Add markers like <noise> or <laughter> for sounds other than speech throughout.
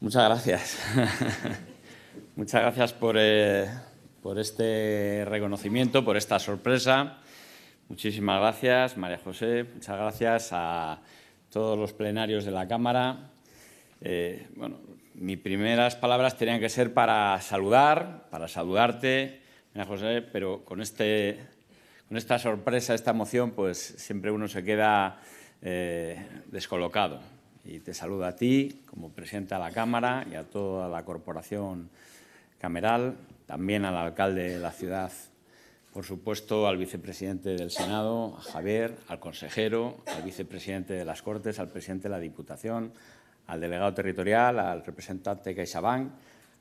Muchas gracias. <laughs> Muchas gracias eh, por, este reconocimiento, por esta sorpresa. Muchísimas gracias, María José. Muchas gracias a todos los plenarios de la Cámara. Eh, bueno, mis primeras palabras tenían que ser para saludar, para saludarte, María José, pero con, este, con esta sorpresa, esta emoción, pues siempre uno se queda eh, descolocado y te saludo a ti como presidente de la Cámara y a toda la corporación cameral, también al alcalde de la ciudad, por supuesto al vicepresidente del Senado, a Javier, al consejero, al vicepresidente de las Cortes, al presidente de la Diputación, al delegado territorial, al representante CaixaBank,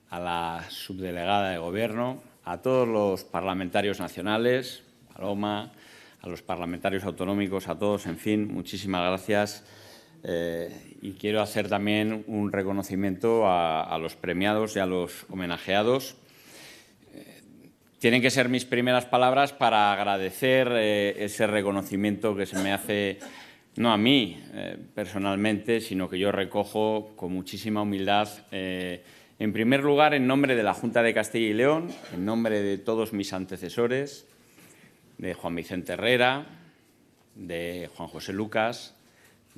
a la subdelegada de Gobierno, a todos los parlamentarios nacionales, a Loma, a los parlamentarios autonómicos, a todos, en fin, muchísimas gracias eh, y quiero hacer también un reconocimiento a, los premiados y a los homenajeados. Eh, tienen que ser mis primeras palabras para agradecer eh, ese reconocimiento que se me hace, no a mí personalmente, sino que yo recojo con muchísima humildad. en primer lugar, en nombre de la Junta de Castilla y León, en nombre de todos mis antecesores, de Juan Vicente Herrera, de Juan José Lucas,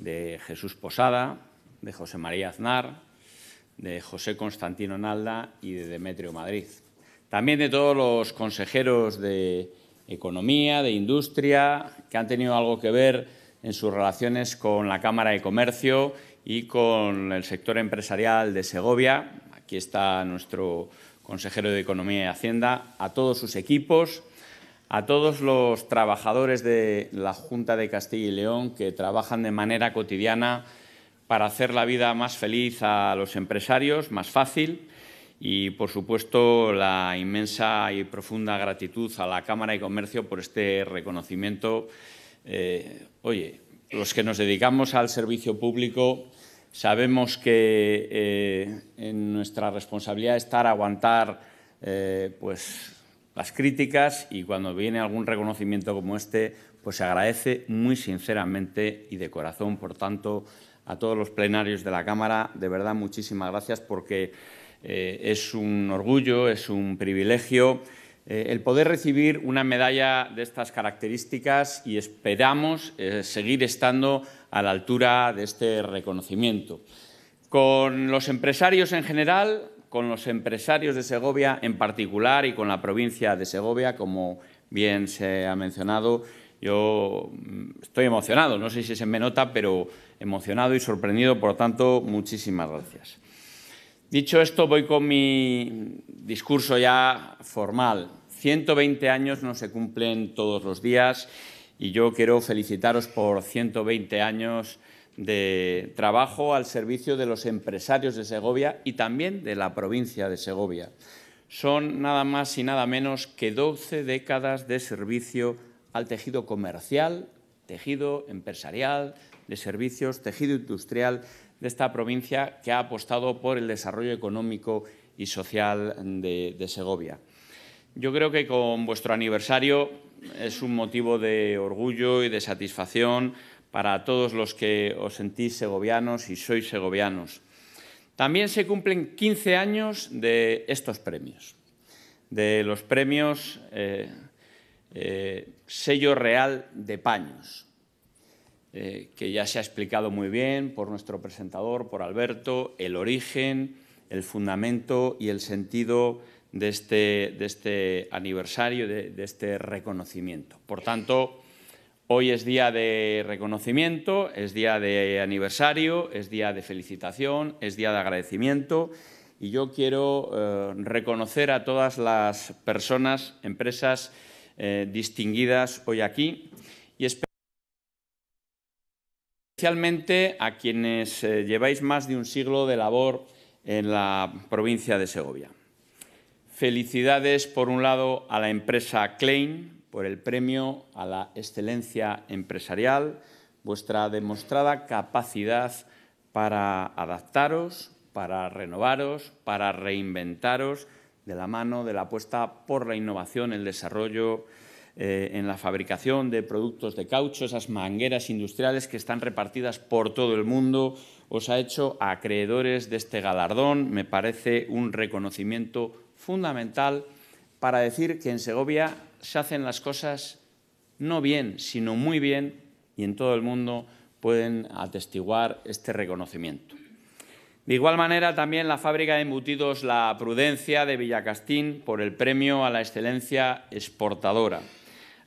de Jesús Posada, de José María Aznar, de José Constantino Nalda y de Demetrio Madrid. También de todos los consejeros de Economía, de Industria, que han tenido algo que ver en sus relaciones con la Cámara de Comercio y con el sector empresarial de Segovia. Aquí está nuestro consejero de Economía y Hacienda, a todos sus equipos a todos los trabajadores de la Junta de Castilla y León que trabajan de manera cotidiana para hacer la vida más feliz a los empresarios, más fácil, y, por supuesto, la inmensa y profunda gratitud a la Cámara de Comercio por este reconocimiento. Eh, oye, los que nos dedicamos al servicio público sabemos que eh, en nuestra responsabilidad estar aguantar eh, pues, las críticas y cuando viene algún reconocimiento como este, pues se agradece muy sinceramente y de corazón, por tanto, a todos los plenarios de la Cámara. De verdad, muchísimas gracias porque eh, es un orgullo, es un privilegio eh, el poder recibir una medalla de estas características y esperamos eh, seguir estando a la altura de este reconocimiento. Con los empresarios en general, con los empresarios de Segovia en particular y con la provincia de Segovia, como bien se ha mencionado. Yo mm, estoy emocionado, no sé si se me nota, pero emocionado y sorprendido, por lo tanto, muchísimas gracias. Dicho esto, voy con mi discurso ya formal. 120 años no se cumplen todos los días y yo quiero felicitaros por 120 años de trabajo al servicio de los empresarios de Segovia y también de la provincia de Segovia. Son nada más y nada menos que 12 décadas de servicio al tejido comercial, tejido empresarial, de servicios, tejido industrial de esta provincia que ha apostado por el desarrollo económico y social de, de Segovia. Yo creo que con vuestro aniversario es un motivo de orgullo y de satisfacción para todos los que os sentís segovianos y sois segovianos. También se cumplen 15 años de estos premios, de los premios eh, eh, Sello Real de Paños, eh, que ya se ha explicado muy bien por nuestro presentador, por Alberto, el origen, el fundamento y el sentido de este, este aniversario, de, de este reconocimiento. Por tanto, Hoy es día de reconocimiento, es día de aniversario, es día de felicitación, es día de agradecimiento y yo quiero eh, reconocer a todas las personas, empresas eh, distinguidas hoy aquí y especialmente a quienes eh, lleváis más de un siglo de labor en la provincia de Segovia. Felicidades, por un lado, a la empresa Klein, por el premio a la excelencia empresarial, vuestra demostrada capacidad para adaptaros, para renovaros, para reinventaros de la mano de la apuesta por la innovación, el desarrollo eh, en la fabricación de productos de caucho, esas mangueras industriales que están repartidas por todo el mundo, os ha hecho acreedores de este galardón. Me parece un reconocimiento fundamental para decir que en Segovia se hacen las cosas no bien, sino muy bien, y en todo el mundo pueden atestiguar este reconocimiento. De igual manera, también la fábrica de embutidos La Prudencia de Villacastín por el premio a la excelencia exportadora.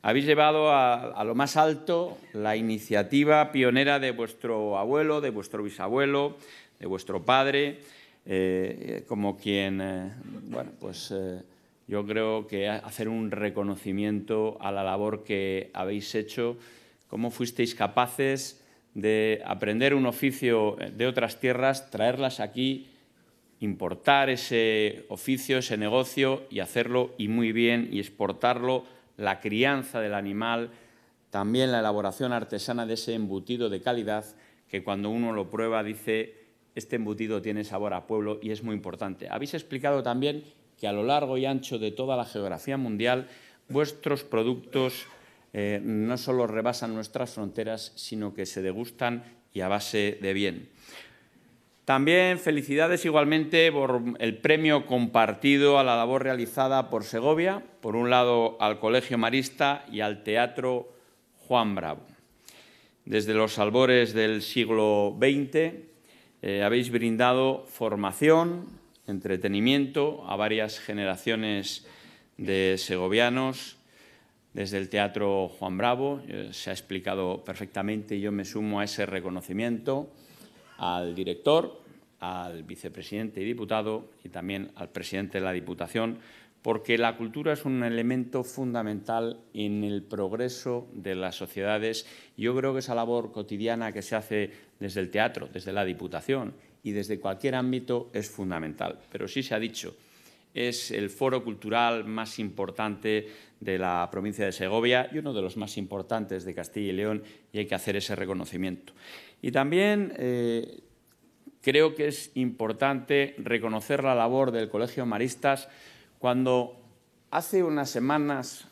Habéis llevado a, lo más alto la iniciativa pionera de vuestro abuelo, de vuestro bisabuelo, de vuestro padre, eh, como quien eh, bueno, pues, eh, yo creo que hacer un reconocimiento a la labor que habéis hecho, cómo fuisteis capaces de aprender un oficio de otras tierras, traerlas aquí, importar ese oficio, ese negocio y hacerlo y muy bien y exportarlo, la crianza del animal, también la elaboración artesana de ese embutido de calidad que cuando uno lo prueba dice, este embutido tiene sabor a pueblo y es muy importante. Habéis explicado también que a lo largo y ancho de toda la geografía mundial vuestros productos eh, no solo rebasan nuestras fronteras, sino que se degustan y a base de bien. También felicidades igualmente por el premio compartido a la labor realizada por Segovia, por un lado al Colegio Marista y al Teatro Juan Bravo. Desde los albores del siglo XX eh, habéis brindado formación, entretenimiento a varias generaciones de segovianos, desde el Teatro Juan Bravo, eh, se ha explicado perfectamente y yo me sumo a ese reconocimiento al director, al vicepresidente y diputado y también al presidente de la Diputación, porque la cultura es un elemento fundamental en el progreso de las sociedades. Yo creo que esa labor cotidiana que se hace desde el teatro, desde la Diputación y desde cualquier ámbito es fundamental. Pero sí se ha dicho, es el foro cultural más importante de la provincia de Segovia y uno de los más importantes de Castilla y León y hay que hacer ese reconocimiento. Y también eh, creo que es importante reconocer la labor del Colegio Maristas cuando hace unas semanas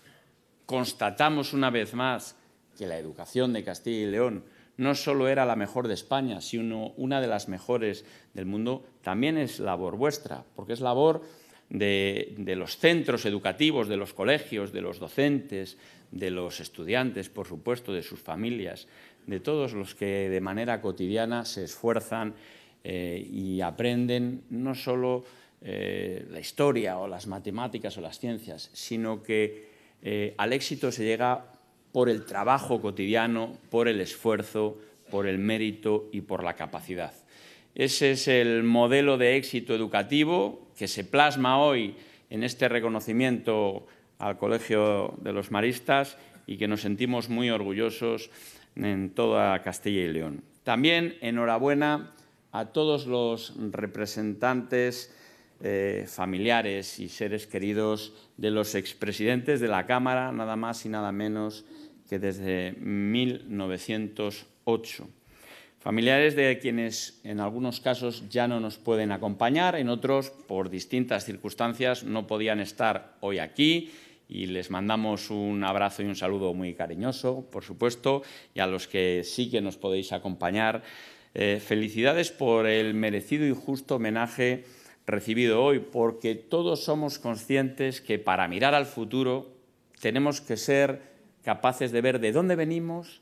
constatamos una vez más que la educación de Castilla y León no solo era la mejor de España, sino una de las mejores del mundo, también es labor vuestra, porque es labor de, los centros educativos, de los colegios, de los docentes, de los estudiantes, por supuesto, de sus familias, de todos los que de manera cotidiana se esfuerzan eh, y aprenden no solo eh, la historia o las matemáticas o las ciencias, sino que eh, al éxito se llega por el trabajo cotidiano, por el esfuerzo, por el mérito y por la capacidad. Ese es el modelo de éxito educativo que se plasma hoy en este reconocimiento al Colegio de los Maristas y que nos sentimos muy orgullosos en toda Castilla y León. También enhorabuena a todos los representantes eh, familiares y seres queridos de los expresidentes de la Cámara, nada más y nada menos que desde 1908. Familiares de quienes en algunos casos ya no nos pueden acompañar, en otros, por distintas circunstancias, no podían estar hoy aquí y les mandamos un abrazo y un saludo muy cariñoso, por supuesto, y a los que sí que nos podéis acompañar. Eh, felicidades por el merecido y justo homenaje recibido hoy, porque todos somos conscientes que para mirar al futuro tenemos que ser capaces de ver de dónde venimos,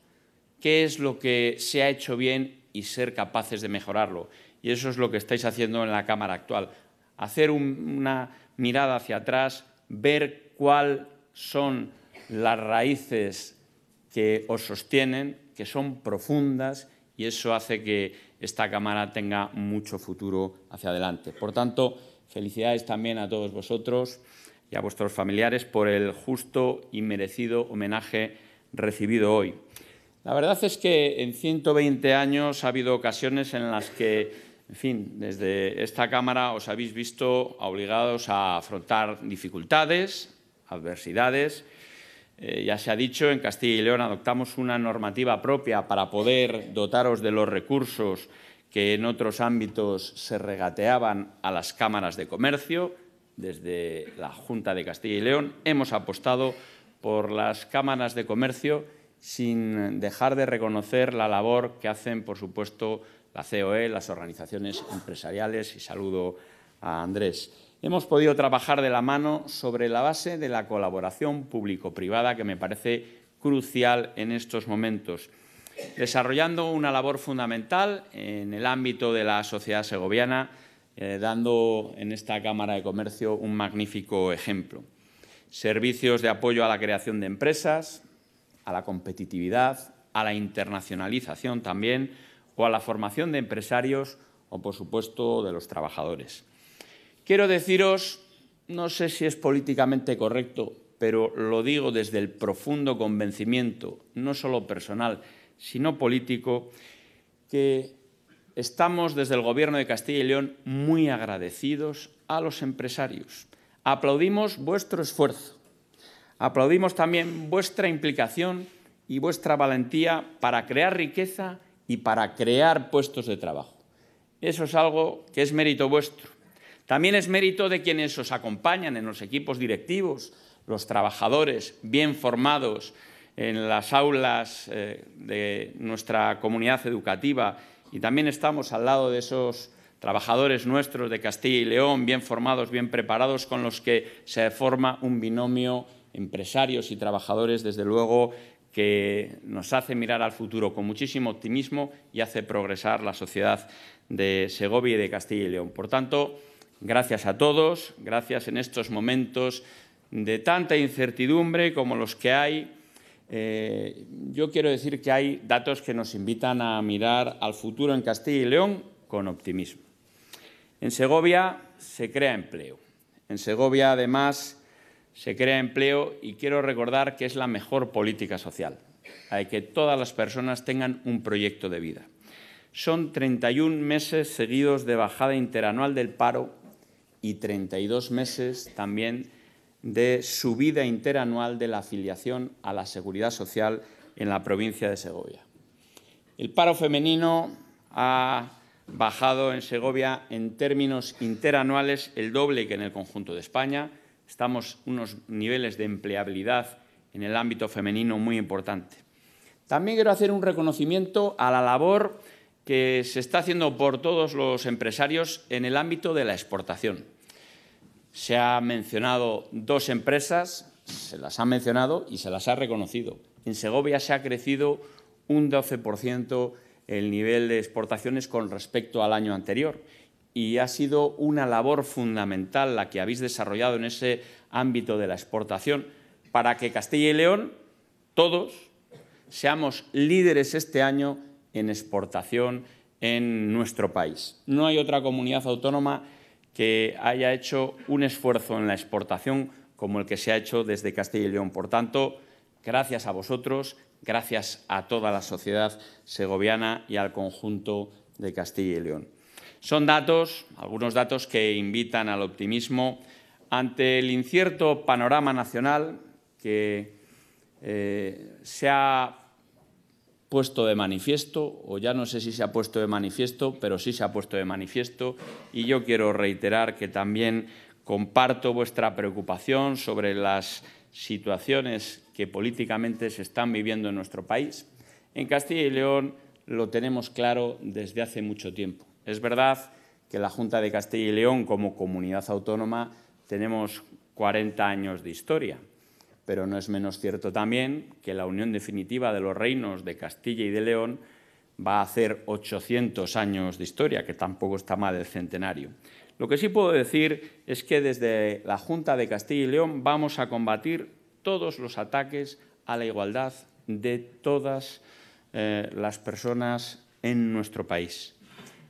qué es lo que se ha hecho bien y ser capaces de mejorarlo. Y eso es lo que estáis haciendo en la Cámara actual. Hacer una mirada hacia atrás, ver cuáles son las raíces que os sostienen, que son profundas, y eso hace que esta Cámara tenga mucho futuro hacia adelante. Por tanto, felicidades también a todos vosotros y a vuestros familiares por el justo y merecido homenaje recibido hoy. La verdad es que en 120 años ha habido ocasiones en las que, en fin, desde esta Cámara os habéis visto obligados a afrontar dificultades, adversidades, eh, ya se ha dicho, en Castilla y León adoptamos una normativa propia para poder dotaros de los recursos que en otros ámbitos se regateaban a las cámaras de comercio. Desde la Junta de Castilla y León hemos apostado por las cámaras de comercio sin dejar de reconocer la labor que hacen, por supuesto, la COE, las organizaciones empresariales y saludo a Andrés hemos podido trabajar de la mano sobre la base de la colaboración público-privada que me parece crucial en estos momentos, desarrollando una labor fundamental en el ámbito de la sociedad segoviana, eh, dando en esta Cámara de Comercio un magnífico ejemplo. Servicios de apoyo a la creación de empresas, a la competitividad, a la internacionalización también, o a la formación de empresarios o, por supuesto, de los trabajadores. Quiero deciros, no sé si es políticamente correcto, pero lo digo desde el profundo convencimiento, no solo personal, sino político, que estamos desde el Gobierno de Castilla y León muy agradecidos a los empresarios. Aplaudimos vuestro esfuerzo, aplaudimos también vuestra implicación y vuestra valentía para crear riqueza y para crear puestos de trabajo. Eso es algo que es mérito vuestro también es mérito de quienes os acompañan en los equipos directivos, los trabajadores bien formados en las aulas eh, de nuestra comunidad educativa y también estamos al lado de esos trabajadores nuestros de Castilla y León, bien formados, bien preparados, con los que se forma un binomio empresarios y trabajadores, desde luego, que nos hace mirar al futuro con muchísimo optimismo y hace progresar la sociedad de Segovia y de Castilla y León. Por tanto, Gracias a todos, gracias en estos momentos de tanta incertidumbre como los que hay. Eh, yo quiero decir que hay datos que nos invitan a mirar al futuro en Castilla y León con optimismo. En Segovia se crea empleo. En Segovia, además, se crea empleo y quiero recordar que es la mejor política social. Hay que todas las personas tengan un proyecto de vida. Son 31 meses seguidos de bajada interanual del paro y 32 meses también de subida interanual de la afiliación a la seguridad social en la provincia de Segovia. El paro femenino ha bajado en Segovia en términos interanuales el doble que en el conjunto de España. Estamos unos niveles de empleabilidad en el ámbito femenino muy importante. También quiero hacer un reconocimiento a la labor que se está haciendo por todos los empresarios en el ámbito de la exportación. Se ha mencionado dos empresas, se las ha mencionado y se las ha reconocido. En Segovia se ha crecido un 12% el nivel de exportaciones con respecto al año anterior y ha sido una labor fundamental la que habéis desarrollado en ese ámbito de la exportación para que Castilla y León, todos, seamos líderes este año en exportación en nuestro país. No hay otra comunidad autónoma que haya hecho un esfuerzo en la exportación como el que se ha hecho desde Castilla y León. Por tanto, gracias a vosotros, gracias a toda la sociedad segoviana y al conjunto de Castilla y León. Son datos, algunos datos que invitan al optimismo ante el incierto panorama nacional que eh, se ha puesto de manifiesto, o ya no sé si se ha puesto de manifiesto, pero sí se ha puesto de manifiesto, y yo quiero reiterar que también comparto vuestra preocupación sobre las situaciones que políticamente se están viviendo en nuestro país. En Castilla y León lo tenemos claro desde hace mucho tiempo. Es verdad que la Junta de Castilla y León como comunidad autónoma tenemos 40 años de historia, pero no es menos cierto también que la unión definitiva de los reinos de Castilla y de León va a hacer 800 años de historia, que tampoco está mal del centenario. Lo que sí puedo decir es que desde la Junta de Castilla y León vamos a combatir todos los ataques a la igualdad de todas eh, las personas en nuestro país.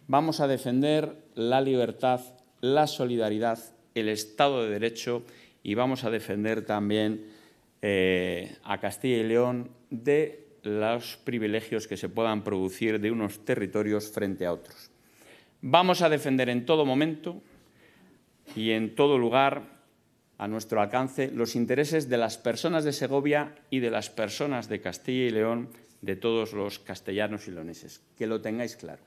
Vamos a defender la libertad, la solidaridad, el Estado de Derecho y vamos a defender también eh, a Castilla y León de los privilegios que se puedan producir de unos territorios frente a otros. Vamos a defender en todo momento y en todo lugar a nuestro alcance los intereses de las personas de Segovia y de las personas de Castilla y León, de todos los castellanos y leoneses. Que lo tengáis claro.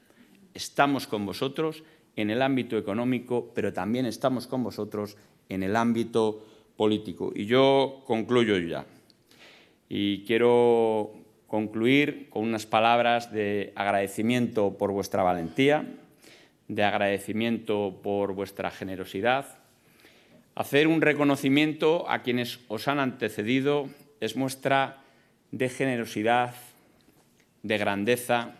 Estamos con vosotros en el ámbito económico, pero también estamos con vosotros en el ámbito político. Y yo concluyo ya. Y quiero concluir con unas palabras de agradecimiento por vuestra valentía, de agradecimiento por vuestra generosidad. Hacer un reconocimiento a quienes os han antecedido es muestra de generosidad, de grandeza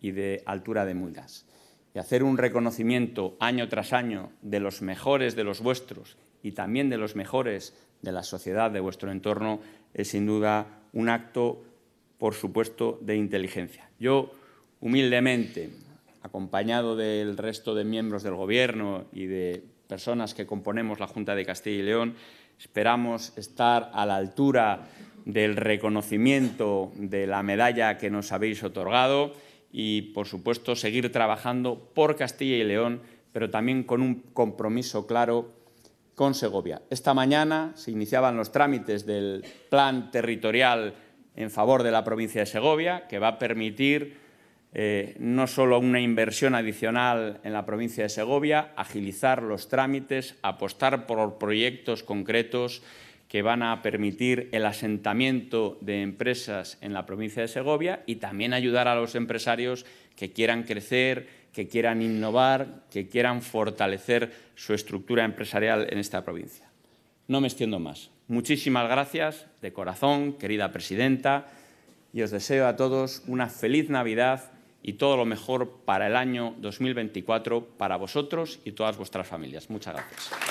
y de altura de mulas. Y hacer un reconocimiento año tras año de los mejores de los vuestros y también de los mejores de la sociedad, de vuestro entorno, es sin duda un acto, por supuesto, de inteligencia. Yo, humildemente, acompañado del resto de miembros del Gobierno y de personas que componemos la Junta de Castilla y León, esperamos estar a la altura del reconocimiento de la medalla que nos habéis otorgado y, por supuesto, seguir trabajando por Castilla y León, pero también con un compromiso claro con Segovia. Esta mañana se iniciaban los trámites del plan territorial en favor de la provincia de Segovia, que va a permitir eh, no solo una inversión adicional en la provincia de Segovia, agilizar los trámites, apostar por proyectos concretos que van a permitir el asentamiento de empresas en la provincia de Segovia y también ayudar a los empresarios que quieran crecer, que quieran innovar, que quieran fortalecer su estructura empresarial en esta provincia. No me extiendo más. Muchísimas gracias de corazón, querida presidenta, y os deseo a todos una feliz Navidad y todo lo mejor para el año 2024 para vosotros y todas vuestras familias. Muchas gracias.